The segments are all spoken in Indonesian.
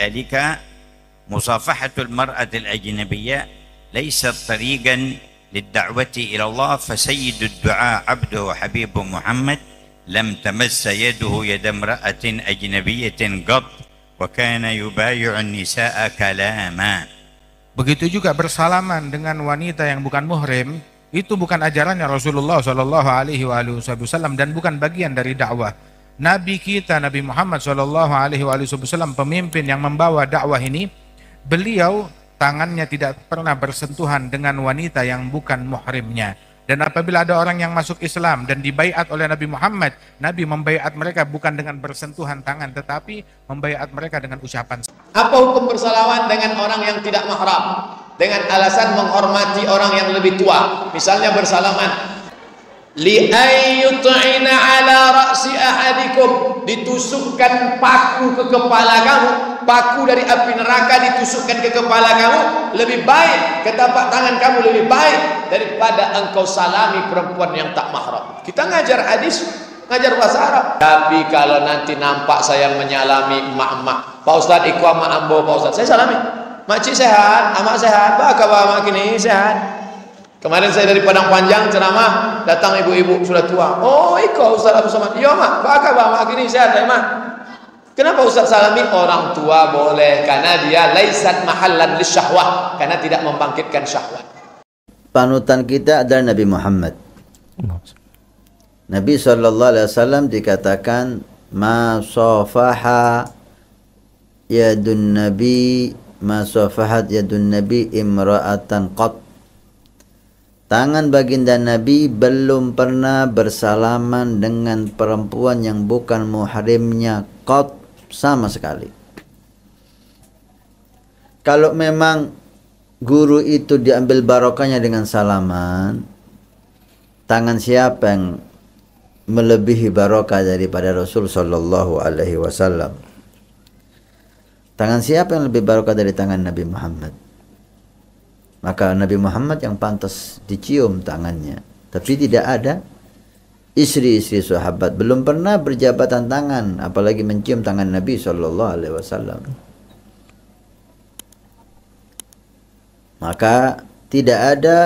ذلك مصافحة المرأة الأجنبية ليست طريقا للدعوة إلى الله فسيد الدعاء عبده حبيب محمد لم تمس يده يد امرأة أجنبية قط وكان يبايع النساء كلاما Begitu juga bersalaman dengan wanita yang bukan muhrim itu bukan ajarannya Rasulullah Shallallahu Alaihi Wasallam dan bukan bagian dari dakwah. Nabi kita Nabi Muhammad Shallallahu Alaihi Wasallam pemimpin yang membawa dakwah ini, beliau tangannya tidak pernah bersentuhan dengan wanita yang bukan muhrimnya. Dan apabila ada orang yang masuk Islam dan dibaiat oleh Nabi Muhammad, Nabi membaiat mereka bukan dengan bersentuhan tangan, tetapi membaiat mereka dengan ucapan. Apa hukum bersalawat dengan orang yang tidak mahram? Dengan alasan menghormati orang yang lebih tua. Misalnya bersalaman, li ayyutina ala ra'si ahadikum ditusukkan paku ke kepala kamu paku dari api neraka ditusukkan ke kepala kamu lebih baik ketapak tangan kamu lebih baik daripada engkau salami perempuan yang tak mahram kita ngajar hadis ngajar bahasa Arab tapi kalau nanti nampak saya menyalami emak-emak Pak Ustaz ikhwa ma'ambo Pak Ustaz saya salami makcik sehat amak sehat apa kabar amak ini sehat Kemarin saya dari Padang Panjang ceramah, datang ibu-ibu sudah tua. Oh, iko Ustaz Abu Somad. Iya, Mak. Apa kabar, Mak ini sehat, ya, Mak. Kenapa Ustaz Salami orang tua boleh karena dia laisat mahallan lisyahwah, karena tidak membangkitkan syahwat. Panutan kita adalah Nabi Muhammad. Nabi sallallahu alaihi wasallam dikatakan ma safaha yadun nabi ma safahat yadun nabi imra'atan qat Tangan baginda Nabi belum pernah bersalaman dengan perempuan yang bukan muhrimnya kot sama sekali. Kalau memang guru itu diambil barokahnya dengan salaman, tangan siapa yang melebihi barokah daripada Rasul Shallallahu Alaihi Wasallam? Tangan siapa yang lebih barokah dari tangan Nabi Muhammad? maka Nabi Muhammad yang pantas dicium tangannya. Tapi tidak ada istri-istri sahabat belum pernah berjabatan tangan, apalagi mencium tangan Nabi saw. Maka tidak ada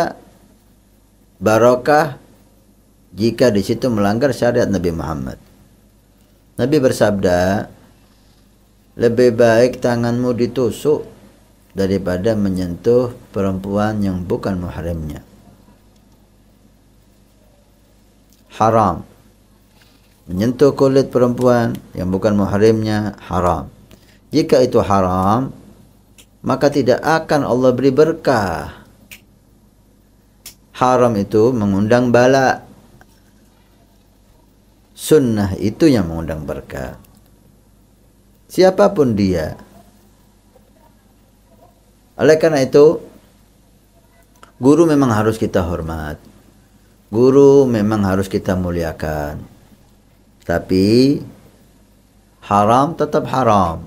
barokah jika di situ melanggar syariat Nabi Muhammad. Nabi bersabda, lebih baik tanganmu ditusuk daripada menyentuh perempuan yang bukan muhrimnya. Haram. Menyentuh kulit perempuan yang bukan muhrimnya haram. Jika itu haram, maka tidak akan Allah beri berkah. Haram itu mengundang bala. Sunnah itu yang mengundang berkah. Siapapun dia, oleh karena itu, guru memang harus kita hormat. Guru memang harus kita muliakan. Tapi haram tetap haram.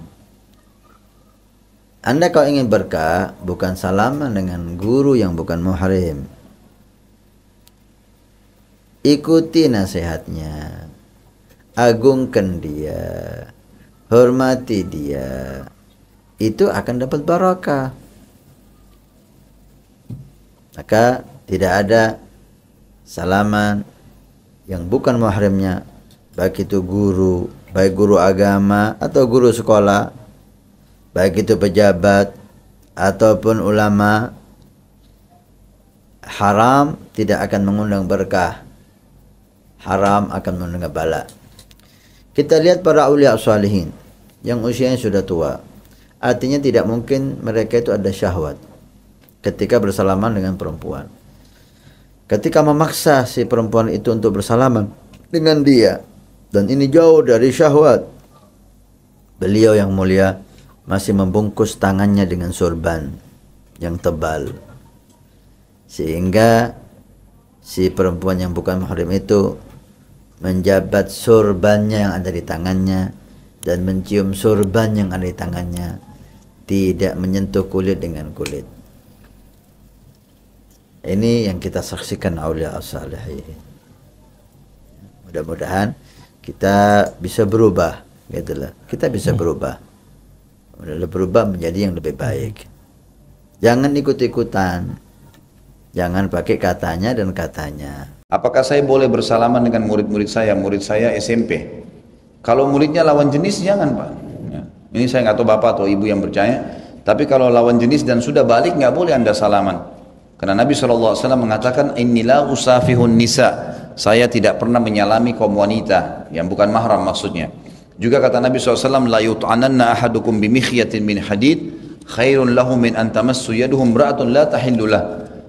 Anda kalau ingin berkah, bukan salaman dengan guru yang bukan muhrim. Ikuti nasihatnya. Agungkan dia. Hormati dia. Itu akan dapat barakah maka tidak ada salaman yang bukan mahramnya baik itu guru baik guru agama atau guru sekolah baik itu pejabat ataupun ulama haram tidak akan mengundang berkah haram akan mengundang bala kita lihat para ulia salihin yang usianya sudah tua artinya tidak mungkin mereka itu ada syahwat ketika bersalaman dengan perempuan. Ketika memaksa si perempuan itu untuk bersalaman dengan dia dan ini jauh dari syahwat. Beliau yang mulia masih membungkus tangannya dengan sorban yang tebal sehingga si perempuan yang bukan mahrim itu menjabat sorbannya yang ada di tangannya dan mencium sorban yang ada di tangannya tidak menyentuh kulit dengan kulit ini yang kita saksikan Aulia as Mudah-mudahan kita bisa berubah, gitulah. Kita bisa hmm. berubah. Berubah menjadi yang lebih baik. Jangan ikut-ikutan. Jangan pakai katanya dan katanya. Apakah saya boleh bersalaman dengan murid-murid saya, murid saya SMP? Kalau muridnya lawan jenis jangan pak. Ya. Ini saya nggak tahu bapak atau ibu yang percaya. Tapi kalau lawan jenis dan sudah balik nggak boleh anda salaman. Karena Nabi SAW mengatakan inilah usafihun nisa. Saya tidak pernah menyalami kaum wanita yang bukan mahram maksudnya. Juga kata Nabi SAW la yut'ananna ahadukum bimikhyatin min hadid khairun lahu min antamassu yaduhum ra'atun la tahillulah.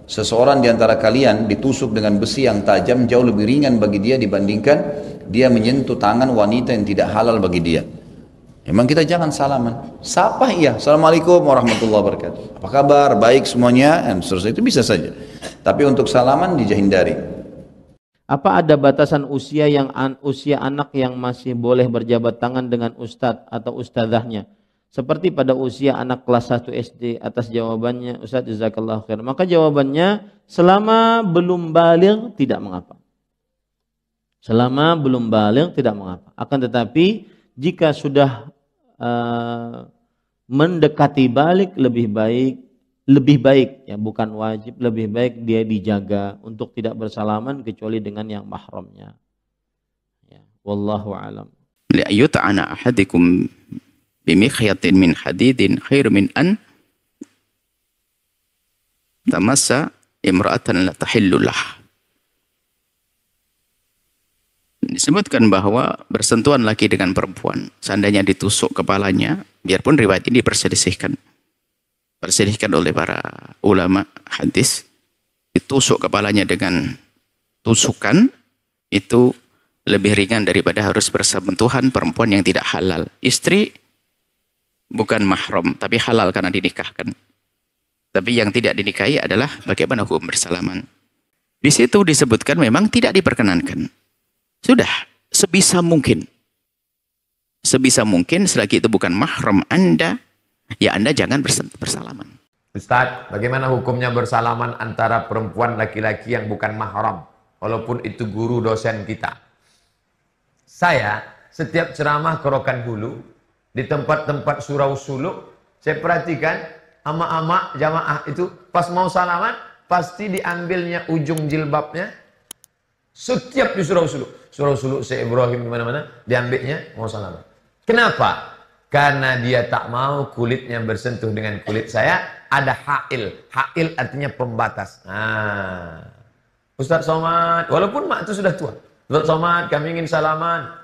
Seseorang di antara kalian ditusuk dengan besi yang tajam jauh lebih ringan bagi dia dibandingkan dia menyentuh tangan wanita yang tidak halal bagi dia. Memang kita jangan salaman. Sapa iya. Assalamualaikum warahmatullahi wabarakatuh. Apa kabar? Baik semuanya? Dan seterusnya itu bisa saja. Tapi untuk salaman dijahindari. Apa ada batasan usia yang an, usia anak yang masih boleh berjabat tangan dengan ustadz atau ustadzahnya? Seperti pada usia anak kelas 1 SD atas jawabannya Ustadz Jazakallah khair. Maka jawabannya selama belum balik tidak mengapa. Selama belum balik tidak mengapa. Akan tetapi jika sudah Eh, mendekati balik lebih baik lebih baik ya bukan wajib lebih baik dia dijaga untuk tidak bersalaman kecuali dengan yang mahramnya ya wallahu alam liyut'ana ahadikum bimikhyatin min hadidin khair min an tamassa imra'atan la tahillu lah disebutkan bahwa bersentuhan laki dengan perempuan, seandainya ditusuk kepalanya, biarpun riwayat ini diperselisihkan. Perselisihkan oleh para ulama hadis, ditusuk kepalanya dengan tusukan, itu lebih ringan daripada harus bersentuhan perempuan yang tidak halal. Istri bukan mahram, tapi halal karena dinikahkan. Tapi yang tidak dinikahi adalah bagaimana hukum bersalaman. Di situ disebutkan memang tidak diperkenankan sudah, sebisa mungkin. Sebisa mungkin selagi itu bukan mahram Anda, ya Anda jangan bersalaman. Ustaz, bagaimana hukumnya bersalaman antara perempuan laki-laki yang bukan mahram? Walaupun itu guru dosen kita. Saya setiap ceramah kerokan hulu, di tempat-tempat surau suluk, saya perhatikan ama-ama jamaah itu pas mau salaman, pasti diambilnya ujung jilbabnya, setiap di surau suluk. Surau suluk Syekh Ibrahim di mana-mana diambilnya mau salaman. Kenapa? Karena dia tak mau kulitnya bersentuh dengan kulit saya, ada ha'il. Ha'il artinya pembatas. Nah. Ustaz Somad, walaupun mak itu sudah tua. Ustaz Somad, kami ingin salaman.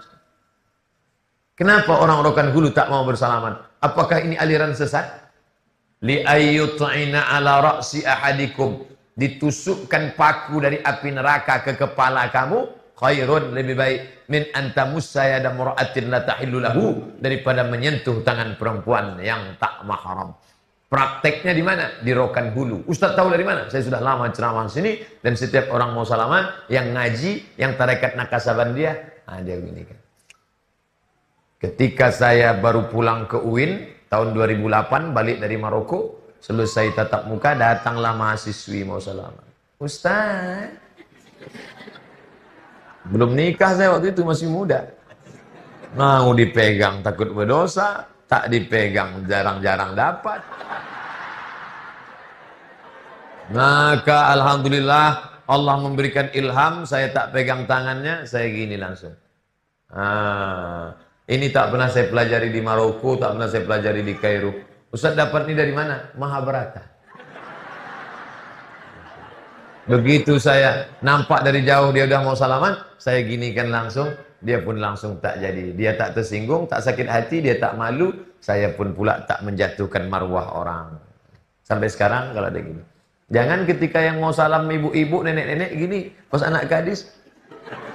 Kenapa orang rokan hulu tak mau bersalaman? Apakah ini aliran sesat? Li ayyut'ina ala ra'si ahadikum ditusukkan paku dari api neraka ke kepala kamu khairun lebih baik min saya dan muratin la tahillulahu daripada menyentuh tangan perempuan yang tak mahram. Prakteknya di mana? Di Rokan Hulu. Ustaz tahu dari mana? Saya sudah lama ceramah sini dan setiap orang mau salaman, yang ngaji, yang tarekat nakasaban dia, nah dia begini kan. Ketika saya baru pulang ke UIN tahun 2008 balik dari Maroko, Selesai tatap muka, datanglah mahasiswi mau salaman. Ustaz. Belum nikah saya waktu itu, masih muda. Mau dipegang takut berdosa, tak dipegang jarang-jarang dapat. Maka Alhamdulillah Allah memberikan ilham, saya tak pegang tangannya, saya gini langsung. Ah, ini tak pernah saya pelajari di Maroko, tak pernah saya pelajari di Kairo. Ustaz dapat ini dari mana? Mahabharata. Begitu saya nampak dari jauh dia udah mau salaman, saya gini kan langsung, dia pun langsung tak jadi. Dia tak tersinggung, tak sakit hati, dia tak malu, saya pun pula tak menjatuhkan marwah orang. Sampai sekarang kalau ada gini. Jangan ketika yang mau salam ibu-ibu, nenek-nenek gini, pas anak gadis